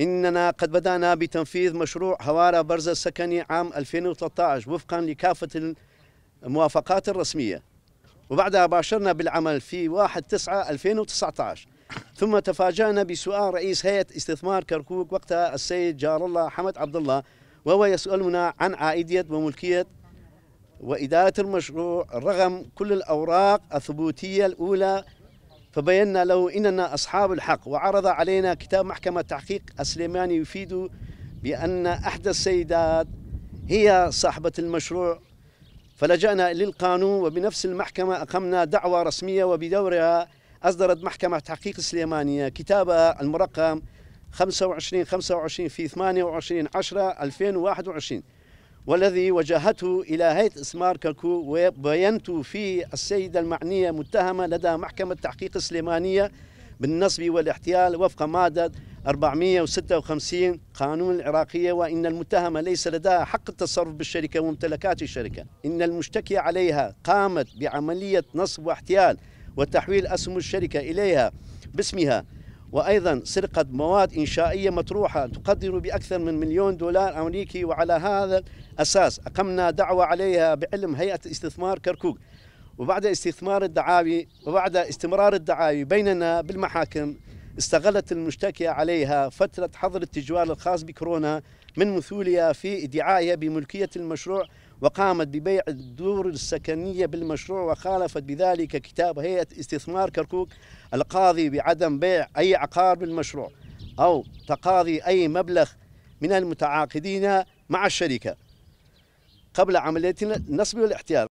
إننا قد بدأنا بتنفيذ مشروع هوارة برزة السكني عام 2013 وفقا لكافة الموافقات الرسمية وبعدها باشرنا بالعمل في 1/9/2019 ثم تفاجأنا بسؤال رئيس هيئة استثمار كركوك وقتها السيد جار الله حمد عبد الله وهو يسألنا عن عائدية وملكية وإدارة المشروع رغم كل الأوراق الثبوتية الأولى فبينا له إننا أصحاب الحق وعرض علينا كتاب محكمة تحقيق السليماني يفيد بأن أحدى السيدات هي صاحبة المشروع فلجأنا للقانون وبنفس المحكمة أقمنا دعوة رسمية وبدورها أصدرت محكمة تحقيق السليمانية كتابها المرقم 25 25 في 28 10 2021 والذي وجهته إلى هيئة إسمار كركو وبينت فيه السيدة المعنية متهمة لدى محكمة تحقيق السليمانية بالنصب والاحتيال وفق مادة 456 قانون العراقية وإن المتهمة ليس لديها حق التصرف بالشركة وممتلكات الشركة إن المشتكي عليها قامت بعملية نصب واحتيال وتحويل أسهم الشركة إليها باسمها وأيضا سرقة مواد إنشائية مطروحة تقدر بأكثر من مليون دولار أمريكي وعلى هذا الأساس أقمنا دعوة عليها بعلم هيئة استثمار كركوك وبعد استثمار الدعاوي وبعد استمرار الدعاوي بيننا بالمحاكم استغلت المشتكية عليها فترة حظر التجوال الخاص بكورونا من مثولها في ادعائها بملكية المشروع وقامت ببيع الدور السكنية بالمشروع وخالفت بذلك كتاب هيئة استثمار كركوك القاضي بعدم بيع أي عقار بالمشروع أو تقاضي أي مبلغ من المتعاقدين مع الشركة قبل عملية نصب والاحتيال